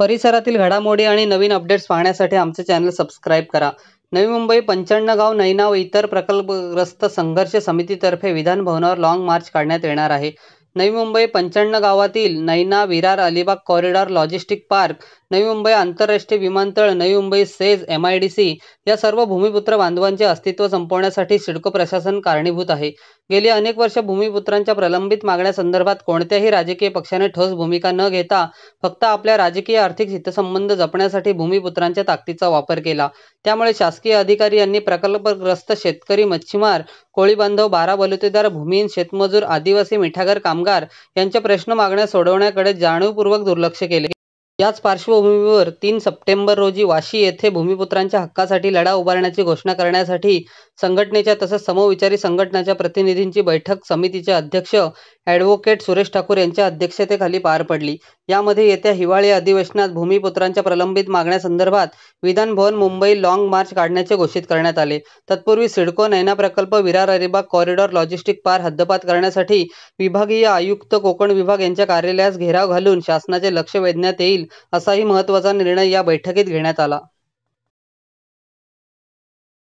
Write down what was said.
परिसरातील घडामोडी आणि नवीन अपडेट्स पाहण्यासाठी आमचे चॅनल सबस्क्राईब करा नवी मुंबई पंच्याण्णव गाव नैना व इतर प्रकल्पग्रस्त संघर्ष समितीतर्फे विधानभवनावर भवनावर लाँग मार्च काढण्यात येणार आहे नवी मुंबई पंच्याण्णव गावातील Naina Virar Alibag corridor logistic park Navi Mumbai आंतरराष्ट्रीय विमानतळ Navi Mumbai SEZ M I D C या सर्व भूमिपुत्र बांधवांचे अस्तित्व संपवण्यासाठी सिडको प्रशासन कारणीभूत आहे गेली अनेक वर्ष भूमिपुत्रांच्या प्रलंबित मागण्यासंदर्भात कोणत्याही राजकीय पक्षाने ठोस भूमिका न घेता फक्त आपल्या राजकीय आर्थिक हितसंबंध जपण्यासाठी भूमिपुत्रांच्या ताकदीचा वापर केला त्यामुळे शासकीय अधिकारी यांनी प्रकल्पग्रस्त शेतकरी मच्छीमार कोळी बांधव बारा बलुतेदार भूमिहीन शेतमजूर आदिवासी मिठागर कामगार यांचे प्रश्न मागण्या सोडवण्याकडे जाणीवपूर्वक दुर्लक्ष केले याच पार्श्वभूमीवर तीन सप्टेंबर रोजी वाशी येथे भूमिपुत्रांच्या हक्कासाठी लढा उभारण्याची घोषणा करण्यासाठी संघटनेच्या तसेच समविचारी संघटनाच्या प्रतिनिधींची बैठक समितीचे अध्यक्ष ॲडव्होकेट सुरेश ठाकूर यांच्या अध्यक्षतेखाली पार पडली. यामध्ये येत्या हिवाळी अधिवेशनात भूमिपुत्रांच्या प्रलंबित मागण्यासंदर्भात विधानभवन मुंबई लाँग मार्च काढण्याचे घोषित करण्यात आले. तत्पूर्वी सिडको नैना प्रकल्प विरार अलिबाग कॉरिडॉर लॉजिस्टिक पार हद्दपात करण्यासाठी विभागीय आयुक्त कोकण विभाग यांच्या कार्यालयास घेराव घालून शासनाचे लक्ष वेधण्यात येईल असाही महत्त्वाचा निर्णय या बैठकीत घेण्यात आला.